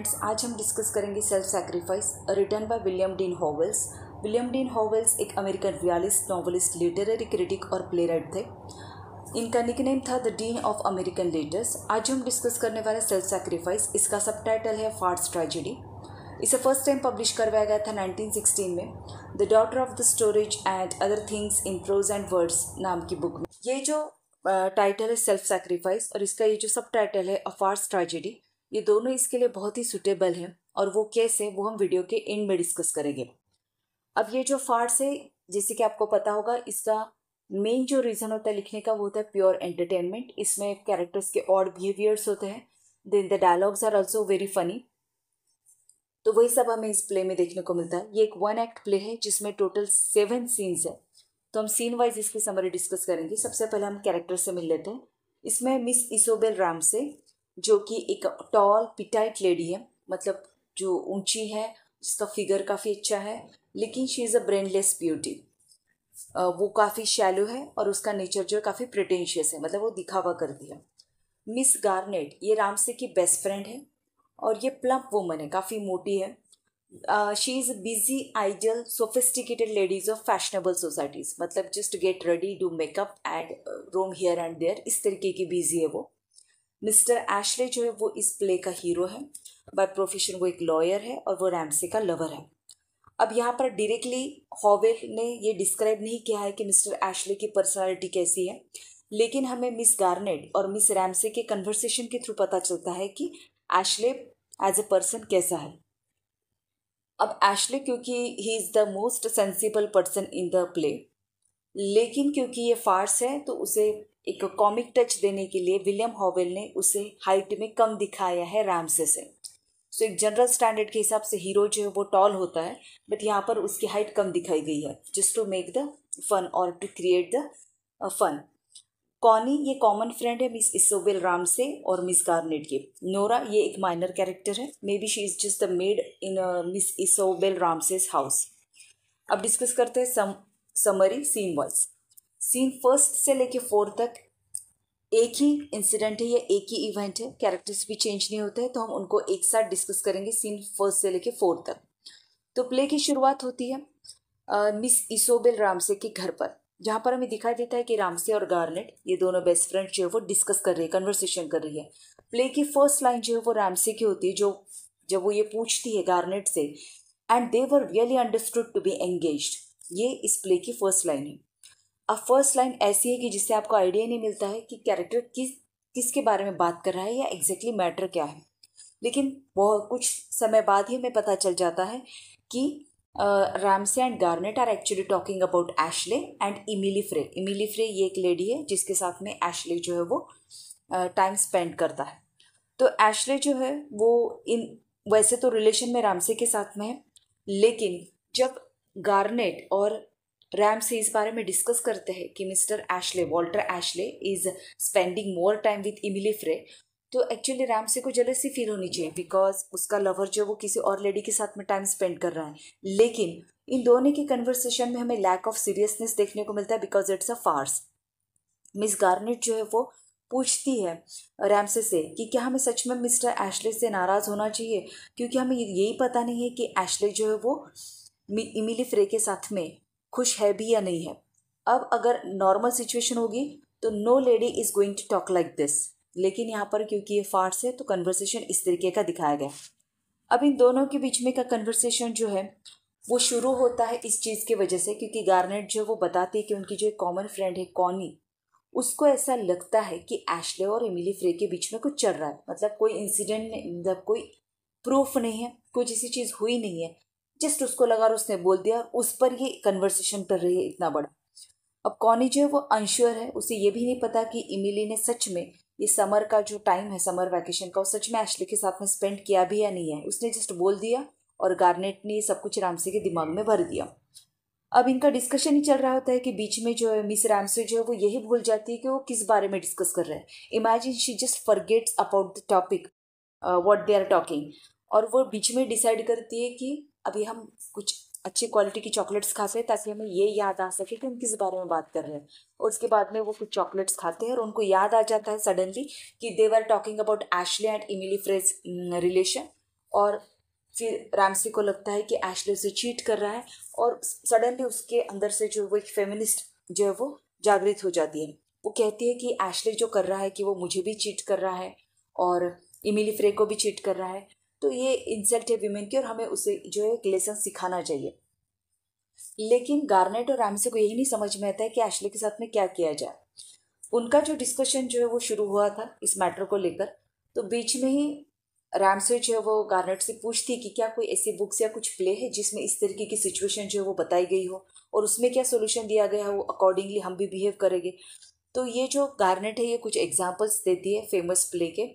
friends आज हम discuss करेंगे self sacrifice return by William Dean Howells William Dean Howells एक American realist novelist literary critic और play थे इनका निकनेम था the dean of American leaders आज हम डिस्कस करने वाले सेल्फ सेक्रीफाइस इसका सब टाइटल है फार्ट ट्रेजिडी इसे फर्स्ट टाइम पब्लिश करवाया गया था 1916 में the daughter of the storage and other things in prose and words नाम की बुक में ये जो टाइटल uh, है सेल्फ सेक्रीफाइस और इसका ये जो सब टाइटल है अ फार्स ट्रेजिडी ये दोनों इसके लिए बहुत ही सुटेबल हैं और वो कैसे वो हम वीडियो के एंड में डिस्कस करेंगे अब ये जो फार्ट है जैसे कि आपको पता होगा इसका मेन जो रीज़न होता है लिखने का वो होता है प्योर एंटरटेनमेंट इसमें कैरेक्टर्स के और बिहेवियर्स होते हैं then the dialogues are also very funny तो वही सब हमें इस प्ले में देखने को मिलता है ये एक वन एक्ट प्ले है जिसमें टोटल सेवन सीन्स है तो हम सीन वाइज इसकी समरी डिस्कस करेंगे सबसे पहले हम कैरेक्टर से मिल लेते हैं इसमें मिस इसोबेल राम से जो कि एक टॉल पिटाइट लेडी है मतलब जो ऊंची है उसका फिगर काफ़ी अच्छा है लेकिन she is a brainless beauty वो काफ़ी शैलो है और उसका नेचर जो है काफ़ी प्रिटेंशियस है मतलब वो दिखावा करती है मिस गार्नेट ये रामसे की बेस्ट फ्रेंड है और ये प्लम्प वुमन है काफ़ी मोटी है she is busy ideal sophisticated ladies of fashionable societies मतलब just get ready do makeup and roam here and there इस तरीके की बिजी है वो मिस्टर एशले जो है वो इस प्ले का हीरो है बाय प्रोफेशन वो एक लॉयर है और वो रैमसे का लवर है अब यहाँ पर डायरेक्टली हॉवेल ने ये डिस्क्राइब नहीं किया है कि मिस्टर एशले की पर्सनालिटी कैसी है लेकिन हमें मिस गार्नेट और मिस रैमसे के कन्वर्सेशन के थ्रू पता चलता है कि एशले एज ए पर्सन कैसा है अब एशले क्योंकि he is the most sensible person in the play लेकिन क्योंकि ये फार्स है तो उसे एक कॉमिक टच देने के लिए विलियम हॉवेल ने उसे हाइट में कम दिखाया है रामसे से सो so, एक जनरल स्टैंडर्ड के हिसाब से हीरो जो है वो टॉल होता है बट यहाँ पर उसकी हाइट कम दिखाई गई है just to make the fun और to create the fun Connie ये कॉमन फ्रेंड है मिस इसोबेल राम से और मिस गार्नेट की नोरा ये एक माइनर कैरेक्टर है maybe she is just the maid in miss Isobel Ramsay's house अब discuss करते हैं some summary scene wise scene first से लेके फोर्थ तक एक ही इंसिडेंट है या एक ही इवेंट है कैरेक्टर्स भी चेंज नहीं होते हैं तो हम उनको एक साथ डिस्कस करेंगे सीन फर्स्ट से लेके फोर्थ तक तो प्ले की शुरुआत होती है आ, मिस इसोबेल रामसे के घर पर जहाँ पर हमें दिखाई देता है कि रामसे और गार्नेट ये दोनों बेस्ट फ्रेंड जो है वो डिस्कस कर रही है कन्वर्सेशन कर रही है प्ले की फर्स्ट लाइन जो है वो रामसे की होती है जो जब वो ये पूछती है गार्नेट से and they were really understood to be engage ये इस प्ले की फर्स्ट लाइन है अब फर्स्ट लाइन ऐसी है कि जिससे आपको आइडिया नहीं मिलता है कि कैरेक्टर किस किसके बारे में बात कर रहा है या एग्जैक्टली exactly मैटर क्या है लेकिन बहुत कुछ समय बाद ही हमें पता चल जाता है कि Ramsay and Garnet are actually talking about Ashley and Emily Fray Emily फ्रे ये एक लेडी है जिसके साथ में एशले जो है वो टाइम uh, स्पेंड करता है तो एशले जो है वो इन वैसे तो रिलेशन में रामसे के साथ में है लेकिन जब गार्नेट और रैम से इस बारे में डिस्कस करते हैं कि mister Ashley Walter Ashley is spending more time with Emily Fray तो एक्चुअली रैम से को जलसी फील होनी चाहिए बिकॉज उसका लवर जो वो किसी और लेडी के साथ में टाइम स्पेंड कर रहा है लेकिन इन दोनों के कन्वर्सेशन में हमें लैक ऑफ सीरियसनेस देखने को मिलता है because it's a farce miss Garnet जो है वो पूछती है रैमसे से कि क्या हमें सच में मिस्टर एशले से नाराज़ होना चाहिए क्योंकि हमें यही पता नहीं है कि एशले जो है वो इमिली फ्रे के साथ में खुश है भी या नहीं है अब अगर नॉर्मल सिचुएशन होगी तो no lady is going to talk like this लेकिन यहाँ पर क्योंकि ये फार्स है तो कन्वर्सेशन इस तरीके का दिखाया गया अब इन दोनों के बीच में का कन्वर्सेशन जो है वो शुरू होता है इस चीज़ की वजह से क्योंकि गार्नेट जो वो बताती है कि उनकी जो एक कॉमन फ्रेंड है कॉनी उसको ऐसा लगता है कि एशले और इमिली फ्रे के बीच में कुछ चल रहा है मतलब कोई इंसिडेंट मतलब कोई प्रूफ नहीं है कुछ ऐसी चीज़ हुई नहीं है जस्ट उसको लगा और उसने बोल दिया उस पर ये कन्वर्सेशन कर रही है इतना बड़ा अब कॉनी जो है वो अनश्योर है उसे ये भी नहीं पता कि इमिली ने सच में ये समर का जो टाइम है समर वैकेशन का वो सच में एशली के साथ में स्पेंड किया भी या नहीं है उसने जस्ट बोल दिया और गार्नेट ने सब कुछ रामसे के दिमाग में भर दिया अब इनका डिस्कशन ही चल रहा होता है कि बीच में जो है मिस रामसे जो है वो यही भूल जाती है कि वो किस बारे में डिस्कस कर रहे हैं imagine she just forgets about the topic what they are talking और वो बीच में डिसाइड करती है कि अभी हम कुछ अच्छी क्वालिटी की चॉकलेट्स खाते हैं ताकि हमें ये याद आ सके कि हम किस बारे में बात कर रहे हैं और उसके बाद में वो कुछ चॉकलेट्स खाते हैं और उनको याद आ जाता है सडनली कि they are talking about Ashley and Emily Fray's relation और फिर रामसी को लगता है कि एशले उसे चीट कर रहा है और सडनली उसके अंदर से जो वो एक फेमिनिस्ट जो है वो जागृत हो जाती है वो कहती है कि एशले जो कर रहा है कि वो मुझे भी चीट कर रहा है और इमिली फ्रे को भी चीट कर रहा है तो ये इंसल्ट है वीमेन की और हमें उसे जो है एक लेसन सिखाना चाहिए लेकिन गार्नेट और रामसे को यही नहीं समझ में आता है कि एशले के साथ में क्या किया जाए उनका जो डिस्कशन जो है वो शुरू हुआ था इस मैटर को लेकर तो बीच में ही रैमसे जो है वो गार्नेट से पूछती कि क्या कोई ऐसी बुक्स या कुछ प्ले है जिसमें इस तरीके की सिचुएशन जो है वो बताई गई हो और उसमें क्या सोल्यूशन दिया गया है वो अकॉर्डिंगली हम भी बिहेव करेंगे तो ये जो गार्नेट है ये कुछ एग्जाम्पल्स देती है फेमस प्ले के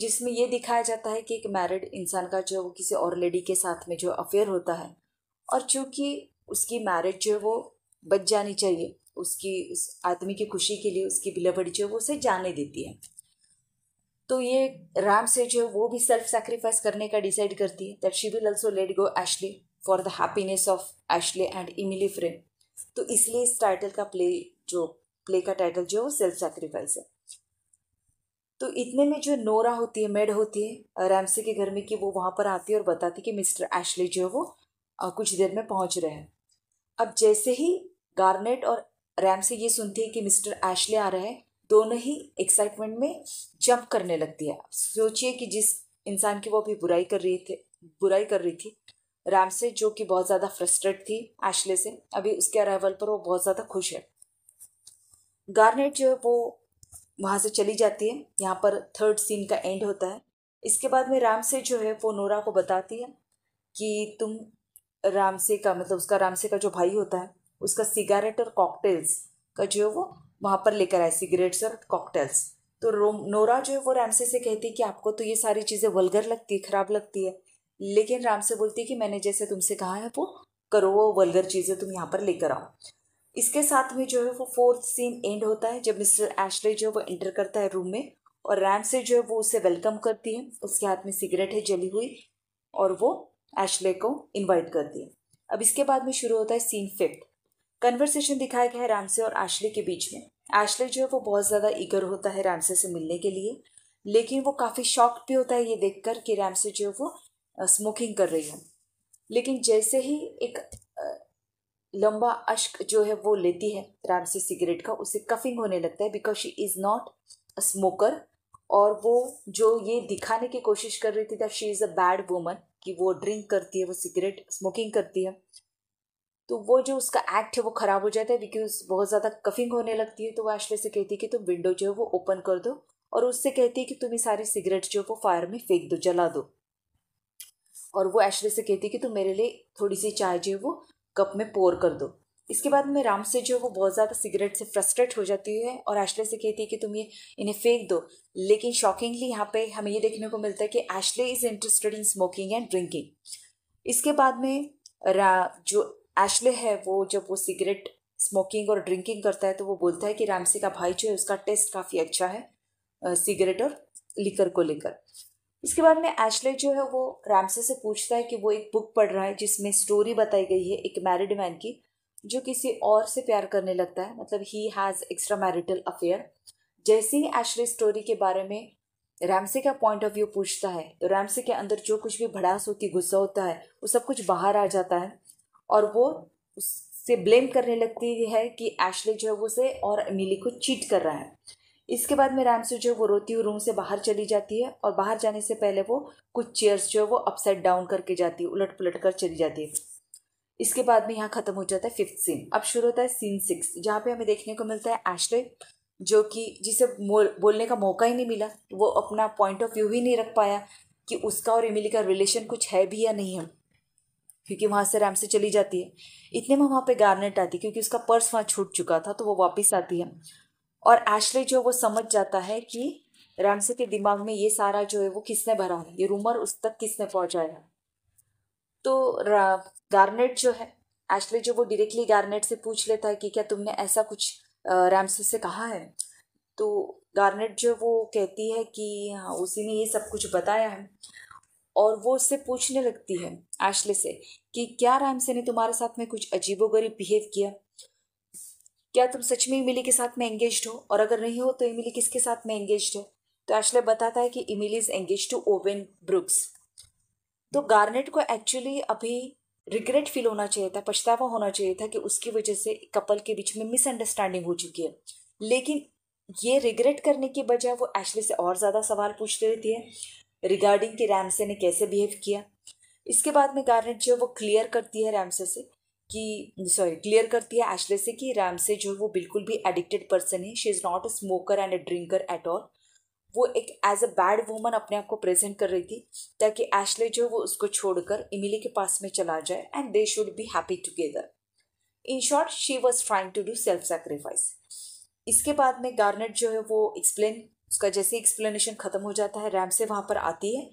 जिसमें ये दिखाया जाता है कि एक मैरिड इंसान का जो है वो किसी और लेडी के साथ में जो अफेयर होता है और चूँकि उसकी मैरिज जो है वो बच जानी चाहिए उसकी उस आदमी की खुशी के लिए उसकी बिलवड़ी जो है वो उसे जाने देती है तो ये राम से जो है वो भी सेल्फ सेक्रीफाइस करने का डिसाइड करती है that she will also let go Ashley for the happiness of Ashley and Emily Fray तो इसलिए इस टाइटल का प्ले जो प्ले का टाइटल जो है वो सेल्फ सेक्रीफाइस है तो इतने में जो नोरा होती है मेड होती है रैमसी के घर में कि वो वहाँ पर आती है और बताती कि मिस्टर एशली जो है वो कुछ देर में पहुँच रहे हैं अब जैसे ही गार्नेट और रैमसी ये सुनती है कि मिस्टर एशले आ रहे हैं दोनों ही एक्साइटमेंट में जंप करने लगती है सोचिए कि जिस इंसान की वो अभी बुराई कर रही थी बुराई कर रही थी रैम से जो कि बहुत ज़्यादा फ्रस्ट्रेट थी एशले से अभी उसके अराइवल पर वो बहुत ज़्यादा खुश है गार्नेट जो है वो वहाँ से चली जाती है यहाँ पर थर्ड सीन का एंड होता है इसके बाद में राम से जो है वो नोरा को बताती है कि तुम राम से का मतलब उसका राम से का जो भाई होता है उसका सिगारेट और कॉकटेल्स का जो है वो वहाँ पर लेकर आए सिगरेट्स और कॉकटेल्स तो रोम नोरा जो है वो रामसे से कहती है कि आपको तो ये सारी चीज़ें वलगर लगती है ख़राब लगती है लेकिन राम से बोलती है कि मैंने जैसे तुमसे कहा है वो करो वो वलगर चीज़ें तुम यहाँ पर लेकर आओ इसके साथ में जो है वो फोर्थ सीन एंड होता है जब मिस्टर एशले जो है वो एंटर करता है रूम में और रैम से जो है वो उसे वेलकम करती है उसके हाथ में सिगरेट है जली हुई और वो एशले को इनवाइट करती है अब इसके बाद में शुरू होता है सीन फिफ्थ कन्वर्सेशन दिखाया गया है रामसे और एशले के बीच में एशले जो है वो बहुत ज़्यादा ईगर होता है रामसे से मिलने के लिए लेकिन वो काफ़ी शॉक भी होता है ये देखकर कि रैमसे जो है वो स्मोकिंग कर रही है लेकिन जैसे ही एक लंबा अश्क जो है वो लेती है आराम से सिगरेट का उसे कफिंग होने लगता है because she is not a smoker और वो जो ये दिखाने की कोशिश कर रही थी that she is a bad woman कि वो ड्रिंक करती है वो सिगरेट स्मोकिंग करती है तो वो जो उसका एक्ट है वो ख़राब हो जाता है बिकॉज बहुत ज़्यादा कफिंग होने लगती है तो वो एशले से कहती है कि तुम विंडो जो है वो ओपन कर दो और उससे कहती है कि तुम्हें सारी सिगरेट जो है वो फायर में फेंक दो जला दो और वो एशले से कहती है कि तुम मेरे लिए थोड़ी सी चाय जो है वो कप में पोर कर दो इसके बाद में राम से जो है वो बहुत ज़्यादा सिगरेट से फ्रस्ट्रेट हो जाती है और एशले से कहती है कि तुम ये इन्हें फेंक दो लेकिन शॉकिंगली यहाँ पे हमें ये देखने को मिलता है कि Ashley is interested in smoking and drinking इसके बाद में रा जो एशले है वो जब वो सिगरेट स्मोकिंग और ड्रिंकिंग करता है तो वो बोलता है कि रामसे का भाई जो है उसका टेस्ट काफ़ी अच्छा है सिगरेट और लिकर को लेकर इसके बाद में एशले जो है वो रैमसे से पूछता है कि वो एक बुक पढ़ रहा है जिसमें स्टोरी बताई गई है एक मैरिड मैन की जो किसी और से प्यार करने लगता है मतलब he has extra marital affair जैसे ही एशले स्टोरी के बारे में रैमसे का पॉइंट ऑफ व्यू पूछता है तो रैमसे के अंदर जो कुछ भी भड़ास होती गुस्सा होता है वो सब कुछ बाहर आ जाता है और वो उससे ब्लेम करने लगती है कि एशले जो है वो उसे और मिली को चीट कर रहा है इसके बाद में रैमसी जो है वो रोती हुई रूम से बाहर चली जाती है और बाहर जाने से पहले वो कुछ चेयर्स जो है वो अपसाइड डाउन करके जाती है उलट पुलट कर चली जाती है इसके बाद में यहाँ खत्म हो जाता है फिफ्थ सीन अब शुरू होता है सीन सिक्स जहाँ पे हमें देखने को मिलता है एशले जो कि जिसे बोलने का मौका ही नहीं मिला वो अपना पॉइंट ऑफ व्यू ही नहीं रख पाया कि उसका और इमिली का रिलेशन कुछ है भी या नहीं है क्योंकि वहाँ से रैम से चली जाती है इतने में वहाँ पे गार्नेट आती है क्योंकि उसका पर्स वहाँ छूट चुका था तो वो वापस आती है और एशले जो वो समझ जाता है कि रैमसे के दिमाग में ये सारा जो है वो किसने भरा है ये रूमर उस तक किसने पहुंचाया तो गार्नेट जो है एशले जो वो डायरेक्टली गार्नेट से पूछ लेता है कि क्या तुमने ऐसा कुछ रैमसे से कहा है तो गार्नेट जो वो कहती है कि हाँ उसी ने ये सब कुछ बताया है और वो उससे पूछने लगती है एशले से कि क्या रैमसे ने तुम्हारे साथ में कुछ अजीबोगरीब बिहेव किया क्या तुम सच में इमिली के साथ में एंगेज हो और अगर नहीं हो तो इमिली किसके साथ में एंगेज है तो एशले बताता है कि Emily is engage to Owen Brooks तो गार्नेट को एक्चुअली अभी रिग्रेट फील होना चाहिए था पछतावा होना चाहिए था कि उसकी वजह से कपल के बीच में मिसअंडरस्टैंडिंग हो चुकी है लेकिन ये रिग्रेट करने के बजाय वो एशले से और ज़्यादा सवाल पूछ रहती है रिगार्डिंग कि रैमसे ने कैसे बिहेव किया इसके बाद में गार्नेट जो वो क्लियर करती है रैमसे से कि सॉरी क्लियर करती है एशले से कि रैम से जो है वो बिल्कुल भी एडिक्टेड पर्सन है she is not a smoker and a drinker at all वो एक एज अ बैड वूमन अपने आप को प्रेजेंट कर रही थी ताकि एशले जो वो उसको छोड़कर इमिली के पास में चला जाए and they should be happy together in short she was trying to do self sacrifice इसके बाद में गार्नेट जो है वो एक्सप्लेन उसका जैसे एक्सप्लेनेशन ख़त्म हो जाता है रैम से वहाँ पर आती है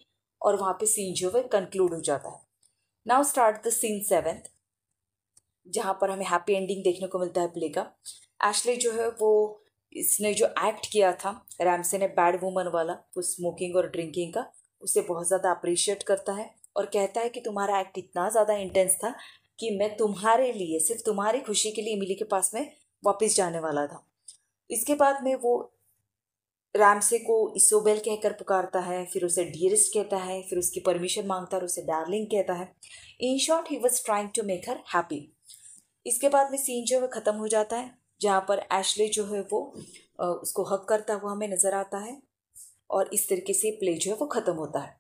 और वहाँ पे सीन जो है कंक्लूड हो जाता है now start the scene seventh जहाँ पर हमें हैप्पी एंडिंग देखने को मिलता है प्ले का एशले जो है वो इसने जो एक्ट किया था रैमसे ने बैड वूमन वाला वो स्मोकिंग और ड्रिंकिंग का उसे बहुत ज़्यादा अप्रिशिएट करता है और कहता है कि तुम्हारा एक्ट इतना ज़्यादा इंटेंस था कि मैं तुम्हारे लिए सिर्फ तुम्हारी खुशी के लिए इमिली के पास में वापस जाने वाला था इसके बाद में वो रैमसे को इसोबेल कहकर पुकारता है फिर उसे डियरेस्ट कहता है फिर उसकी परमिशन मांगता है और उसे डार्लिंग कहता है in short he was trying to make her happy इसके बाद में सीन जो है ख़त्म हो जाता है जहाँ पर एशले जो है वो उसको हक करता हुआ हमें नज़र आता है और इस तरीके से प्ले जो है वो ख़त्म होता है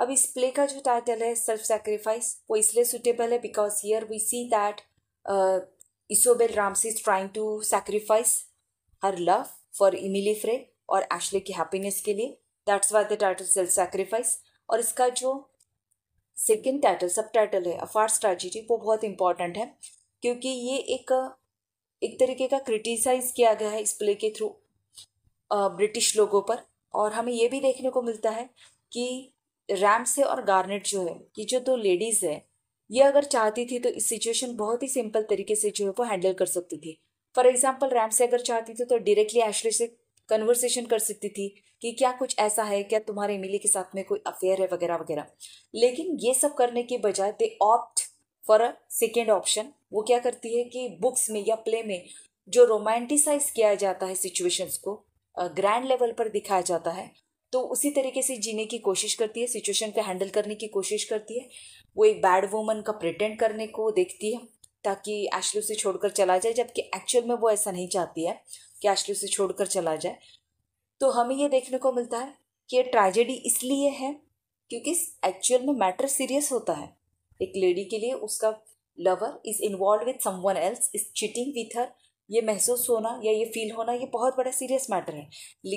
अब इस प्ले का जो टाइटल है सेल्फ सेक्रीफाइस वो इसलिए सुटेबल है because here we see that Isobel is trying to sacrifice her love for Emily Fray और एशले की हैप्पीनेस के लिए that's why the title self sacrifice और इसका जो सेकेंड टाइटल सब टाइटल है अफार्स ट्रेजिडी वो बहुत इंपॉर्टेंट है क्योंकि ये एक एक तरीके का क्रिटिसाइज़ किया गया है इस प्ले के थ्रू ब्रिटिश लोगों पर और हमें ये भी देखने को मिलता है कि रैमसे और गार्नेट जो है कि जो दो लेडीज़ है ये अगर चाहती थी तो इस सिचुएशन बहुत ही सिंपल तरीके से जो है वो हैंडल कर सकती थी फॉर एग्जाम्पल से अगर चाहती थी तो डायरेक्टली एशले से कन्वर्सेशन कर सकती थी कि क्या कुछ ऐसा है क्या तुम्हारे इमिली के साथ में कोई अफेयर है वगैरह वगैरह लेकिन ये सब करने के बजाय they opt for a second option वो क्या करती है कि बुक्स में या प्ले में जो रोमांटिसाइज किया जाता है सिचुएशंस को ग्रैंड uh, लेवल पर दिखाया जाता है तो उसी तरीके से जीने की कोशिश करती है सिचुएशन को हैंडल करने की कोशिश करती है वो एक बैड वूमन का प्रिटेंड करने को देखती है ताकि एशलू से छोड़कर चला जाए जबकि एक्चुअल में वो ऐसा नहीं चाहती है कि एशलू से छोड़कर चला जाए तो हमें ये देखने को मिलता है कि ये ट्रेजेडी इसलिए है क्योंकि एक्चुअल में मैटर सीरियस होता है एक लेडी के लिए उसका lover is involve with someone else is cheating with her ये महसूस होना या ये फील होना ये बहुत बड़ा सीरियस मैटर है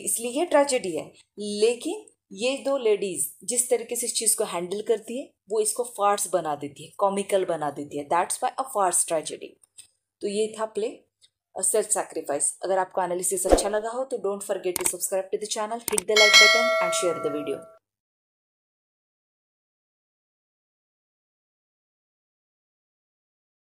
इसलिए ये ट्रेजेडी है लेकिन ये दो लेडीज़ जिस तरीके से इस चीज़ को हैंडल करती है वो इसको फार्स बना देती है कॉमिकल बना देती है that's why a farce tragedy तो ये था प्ले सेल्फ सेक्रीफाइस अगर आपको एनालिसिस अच्छा लगा हो तो don't forget to subscribe to the channel hit the like button and share the video